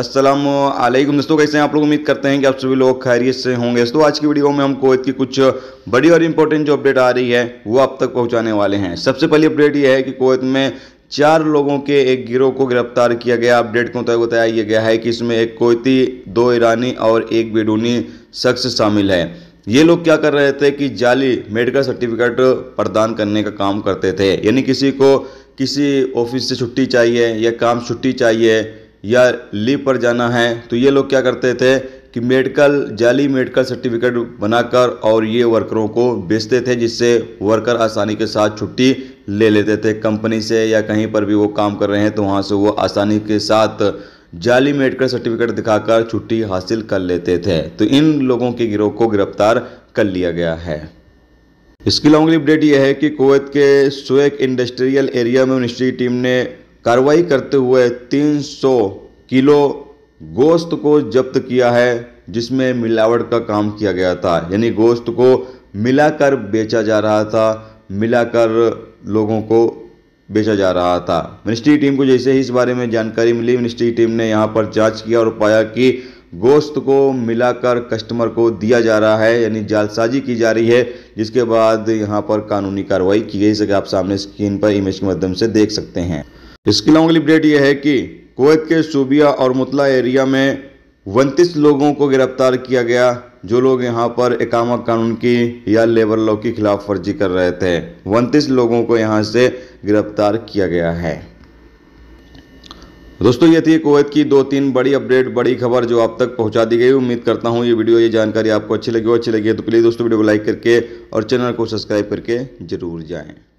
असलम दोस्तों कैसे हैं आप लोग उम्मीद करते हैं कि आप सभी लोग खैरियत से होंगे दोस्तों आज की वीडियो में हम कुवैत की कुछ बड़ी और इम्पोर्टेंट जो अपडेट आ रही है वो आप तक पहुंचाने वाले हैं सबसे पहली अपडेट ये है कि कुवैत में चार लोगों के एक गिरोह को गिरफ्तार किया गया अपडेट को मुताबिक तो बताया गया है कि इसमें एक कोयती दो ईरानी और एक बेडूनी शख्स शामिल है ये लोग क्या कर रहे थे कि जाली मेडिकल सर्टिफिकेट प्रदान करने का काम करते थे यानी किसी को किसी ऑफिस से छुट्टी चाहिए या काम छुट्टी चाहिए या लीव पर जाना है तो ये लोग क्या करते थे कि मेडिकल जाली मेडिकल सर्टिफिकेट बनाकर और ये वर्करों को बेचते थे जिससे वर्कर आसानी के साथ छुट्टी ले लेते थे कंपनी से या कहीं पर भी वो काम कर रहे हैं तो वहाँ से वो आसानी के साथ जाली मेडिकल सर्टिफिकेट दिखाकर छुट्टी हासिल कर लेते थे तो इन लोगों के गिरोह को गिरफ्तार कर लिया गया है इसकी लॉन्ग अपडेट यह है कि कुवैत के सुएक इंडस्ट्रियल एरिया में मिनिस्ट्री टीम ने कार्रवाई करते हुए 300 किलो गोश्त को जब्त किया है जिसमें मिलावट का काम किया गया था यानी गोश्त को मिलाकर बेचा जा रहा था मिलाकर लोगों को बेचा जा रहा था मिनिस्ट्री टीम को जैसे ही इस बारे में जानकारी मिली मिनिस्ट्री टीम ने यहाँ पर जांच किया और पाया कि गोश्त को मिलाकर कस्टमर को दिया जा रहा है यानी जालसाजी की जा रही है जिसके बाद यहाँ पर कानूनी कार्रवाई की गई सके आप सामने स्क्रीन पर इमेज के माध्यम से देख सकते हैं अलावा अगली अपडेट यह है कि कुवैत के सूबिया और मुतला एरिया में उनतीस लोगों को गिरफ्तार किया गया जो लोग यहां पर इकामा कानून की या लेबर लॉ की खिलाफ वर्जी कर रहे थे उनतीस लोगों को यहां से गिरफ्तार किया गया है दोस्तों ये थी कुवैत की दो तीन बड़ी अपडेट बड़ी खबर जो आप तक पहुंचा दी गई उम्मीद करता हूं ये वीडियो ये जानकारी आपको अच्छी लगी हो अच्छी लगी तो प्लीज़ दोस्तों वीडियो को लाइक करके और चैनल को सब्सक्राइब करके जरूर जाएं